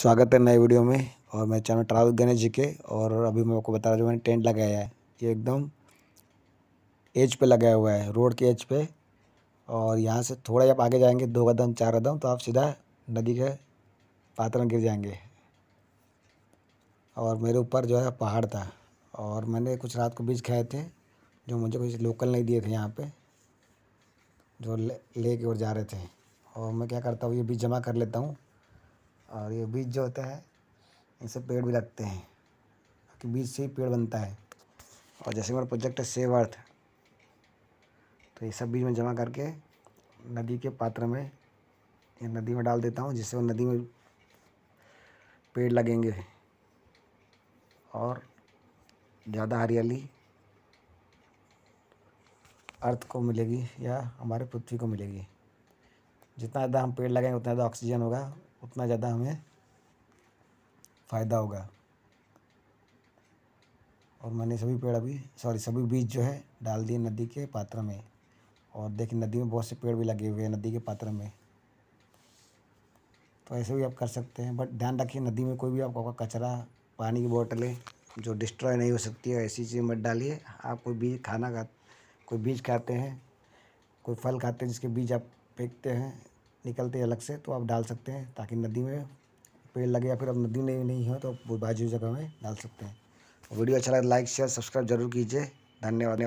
स्वागत है नए वीडियो में और मैं चैनल ट्रावल गणेश जी के और अभी मैं आपको बता रहा हूँ जो मैंने टेंट लगाया है ये एकदम एज पे लगाया हुआ है रोड के एज पे और यहाँ से थोड़ा जब आगे जाएंगे दो कदम चार कदम तो आप सीधा नदी के पात्र में गिर जाएंगे और मेरे ऊपर जो है पहाड़ था और मैंने कुछ रात को बीज खाए थे जो मुझे कुछ लोकल नहीं दिए थे यहाँ पर जो ले, ले के और जा रहे थे और मैं क्या करता हूँ ये बीज जमा कर लेता हूँ और ये बीज जो होता है इनसे पेड़ भी लगते हैं कि बीज से ही पेड़ बनता है और जैसे मेरा प्रोजेक्ट है सेव अर्थ तो ये सब बीज में जमा करके नदी के पात्र में या नदी में डाल देता हूँ जिससे वो नदी में पेड़ लगेंगे और ज़्यादा हरियाली अर्थ को मिलेगी या हमारे पृथ्वी को मिलेगी जितना ज़्यादा हम पेड़ लगाएंगे उतना ज़्यादा ऑक्सीजन होगा उतना ज़्यादा हमें फ़ायदा होगा और मैंने सभी पेड़ अभी सॉरी सभी बीज जो है डाल दिए नदी के पात्र में और देखिए नदी में बहुत से पेड़ भी लगे हुए हैं नदी के पात्र में तो ऐसे भी आप कर सकते हैं बट ध्यान रखिए नदी में कोई भी आपका कचरा पानी की बोतलें जो डिस्ट्रॉय नहीं हो सकती है ऐसी चीज़ मत डालिए आप कोई बीज खाना खा कोई बीज खाते हैं कोई फल खाते हैं जिसके बीज आप फेंकते हैं निकलते हैं अलग से तो आप डाल सकते हैं ताकि नदी में पेड़ लगे या फिर अब नदी नहीं नहीं हो तो बाजू जगह में डाल सकते हैं वीडियो अच्छा लगे तो लाइक शेयर सब्सक्राइब जरूर कीजिए धन्यवाद